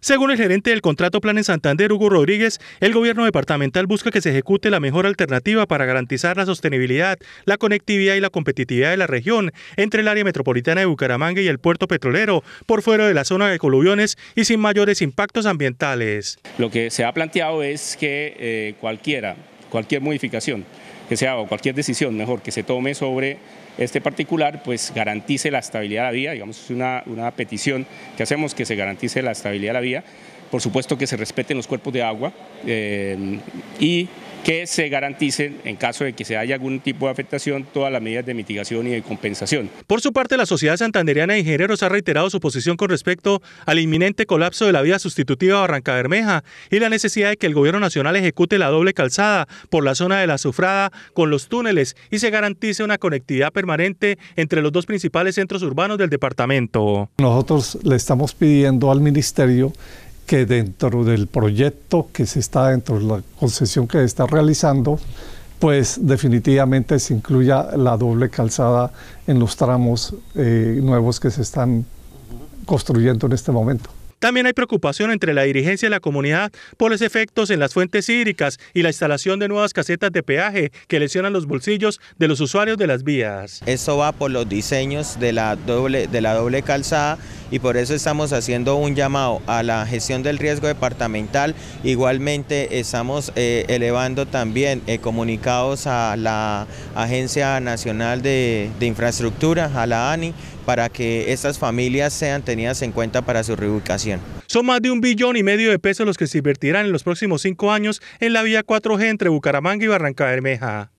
Según el gerente del contrato Plan en Santander, Hugo Rodríguez, el gobierno departamental busca que se ejecute la mejor alternativa para garantizar la sostenibilidad, la conectividad y la competitividad de la región entre el área metropolitana de Bucaramanga y el puerto petrolero, por fuera de la zona de coluviones y sin mayores impactos ambientales. Lo que se ha planteado es que eh, cualquiera, cualquier modificación que sea o cualquier decisión mejor que se tome sobre este particular, pues garantice la estabilidad de la vía, digamos, es una, una petición que hacemos que se garantice la estabilidad de la vía por supuesto que se respeten los cuerpos de agua eh, y que se garanticen, en caso de que se haya algún tipo de afectación, todas las medidas de mitigación y de compensación. Por su parte, la Sociedad Santanderiana de Ingenieros ha reiterado su posición con respecto al inminente colapso de la vía sustitutiva Barranca Bermeja y la necesidad de que el Gobierno Nacional ejecute la doble calzada por la zona de la Sufrada con los túneles y se garantice una conectividad permanente entre los dos principales centros urbanos del departamento. Nosotros le estamos pidiendo al Ministerio que dentro del proyecto que se está dentro de la concesión que se está realizando, pues definitivamente se incluya la doble calzada en los tramos eh, nuevos que se están construyendo en este momento. También hay preocupación entre la dirigencia y la comunidad por los efectos en las fuentes hídricas y la instalación de nuevas casetas de peaje que lesionan los bolsillos de los usuarios de las vías. Eso va por los diseños de la doble, de la doble calzada y por eso estamos haciendo un llamado a la gestión del riesgo departamental. Igualmente estamos eh, elevando también eh, comunicados a la Agencia Nacional de, de Infraestructura, a la ANI, para que estas familias sean tenidas en cuenta para su reubicación. Son más de un billón y medio de pesos los que se invertirán en los próximos cinco años en la vía 4G entre Bucaramanga y Barranca Bermeja.